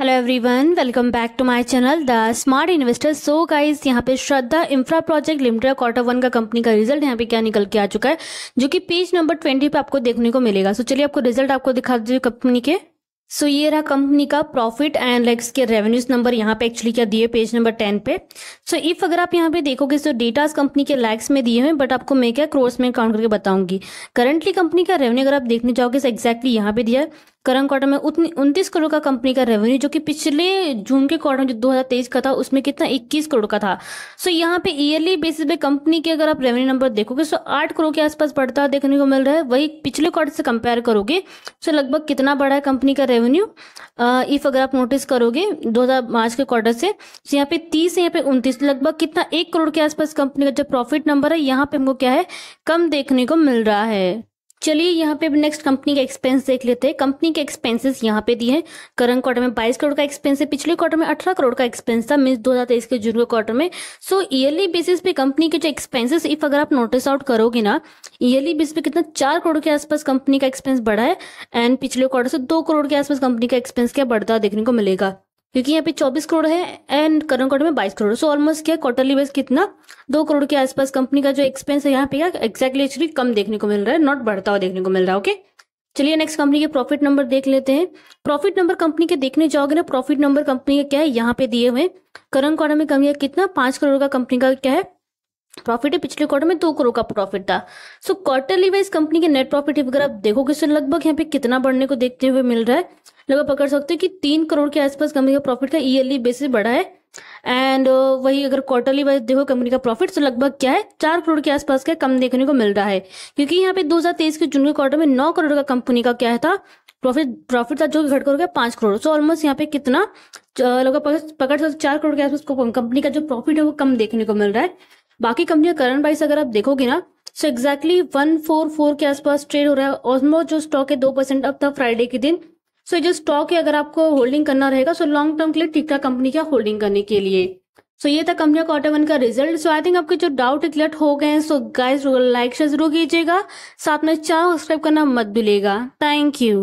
hello everyone welcome back to my channel the smart investor so guys यहाँ पे Shraddha infra project limited quarter one का company का result यहाँ पे क्या निकल के आ चुका है जो कि पेज नंबर ट्वेंटी पे आपको देखने को मिलेगा सो so, चलिए आपको रिजल्ट आपको दिखा दीजिए कंपनी के सो so, ये रहा कंपनी का प्रॉफिट एंड लाइक्स के रेवेन्यूज नंबर यहाँ पे एक्चुअली क्या दिए पेज नंबर टेन पे सो so, इफ अगर आप यहाँ पे देखोगे तो डेटा कंपनी के लैक्स में दिए हुए बट आपको मैं क्या क्रोर्स में काउंट करके बताऊंगी करंटली कंपनी का रेवेन्यू अगर आप देखने जाओगे तो एग्जैक्टली यहाँ पे दिया है करंट क्वार्टर में उतनी उनतीस करोड़ का कंपनी का रेवेन्यू जो कि पिछले जून के क्वार्टर में जो 2023 का था उसमें कितना 21 करोड़ का था सो so, यहाँ पे ईयरली बेसिस पे कंपनी के अगर आप रेवेन्यू नंबर देखोगे सो आठ करोड़ के आसपास बढ़ता देखने को मिल रहा है वही पिछले क्वार्टर से कंपेयर करोगे सो so, लगभग कितना बढ़ा है कंपनी का रेवेन्यू इफ अगर आप नोटिस करोगे दो मार्च के क्वार्टर से so, यहाँ पे तीस यहाँ पे उनतीस लगभग कितना एक करोड़ के आसपास कंपनी का जो प्रॉफिट नंबर है यहाँ पे हमको क्या है कम देखने को मिल रहा है चलिए यहाँ पे नेक्स्ट कंपनी का एक्सपेंस देख लेते हैं कंपनी के एक्सपेंसेस यहाँ पे दिए हैं करंट क्वार्टर में 22 करोड़ का एक्सपेंस है पिछले क्वार्टर में 18 करोड़ का एक्सपेंस था मीन दो के जून के क्वार्टर में सो ईयरली बेसिस पे कंपनी के जो एक्सपेंसेस इफ अगर आप नोटिस आउट करोगे ना ईयरली बेसिस पे कितना चार करोड़ के आसपास कंपनी का एक्सपेंस बढ़ा है एंड पिछले क्वार्टर से दो करोड़ के आसपास कंपनी का एक्सपेंस क्या बढ़ता देखने को मिलेगा क्योंकि यहाँ पे 24 करोड़ है एंड करंट क्वार्टर में 22 करोड़ सो ऑलमोस्ट क्या क्वार्टरली बेस कितना दो करोड़ के आसपास कंपनी का जो एक्सपेंस है यहाँ पे एक्जैक्टली एक्चुअली कम देखने को मिल रहा है नॉट बढ़ता हुआ देखने को मिल रहा है ओके चलिए नेक्स्ट कंपनी के प्रॉफिट नंबर देख लेते हैं प्रॉफिट नंबर कंपनी के देखने जाओगे ना प्रॉफिट नंबर कंपनी का क्या है यहाँ पे दिए हुए करंट क्वार्टर में कमी है कितना पांच करोड़ का कंपनी का क्या है प्रॉफिट है पिछले क्वार्टर में दो करोड़ का प्रॉफिट था सो क्वार्टरली वाइज कंपनी के नेट प्रॉफिट अगर आप देखोगे तो लगभग यहाँ पे कितना बढ़ने को देखते हुए मिल रहा है लगभग पकड़ सकते हो कि तीन करोड़ के आसपास कंपनी का प्रॉफिट का ईयरली बेसिस बढ़ा है एंड uh, वही अगर क्वार्टरली वाइज देखो कंपनी का प्रॉफिट तो लगभग क्या है चार करोड़ के आसपास का कम देखने को मिल रहा है क्योंकि यहाँ पे 2023 के जून के क्वार्टर में नौ करोड़ का कंपनी का क्या था प्रॉफिट प्रॉफिट था जो घटकर हो गया पांच करोड़ सो ऑलमोस्ट यहाँ पे कितना लगभग पकड़ सकते चार करोड़ के आसपास कंपनी का जो प्रॉफिट है वो कम देखने को मिल रहा है बाकी कंपनियां करंट प्राइस अगर आप देखोगे ना so exactly one four four के आसपास ट्रेड हो रहा है ऑलमोस्ट जो स्टॉक है दो परसेंट अब था फ्राइडे के दिन सो so, जो स्टॉक है अगर आपको होल्डिंग करना रहेगा सो लॉन्ग टर्म के लिए ठीक ठाक कंपनी का होल्डिंग करने के लिए सो so, ये था कंपनी का वन का रिजल्ट सो आई थिंक आपके जो डाउट क्लियर हो गए हैं सो गाइस लाइक शेयर जरूर कीजिएगा साथ में चैनल सब्सक्राइब करना मत भूलिएगा थैंक यू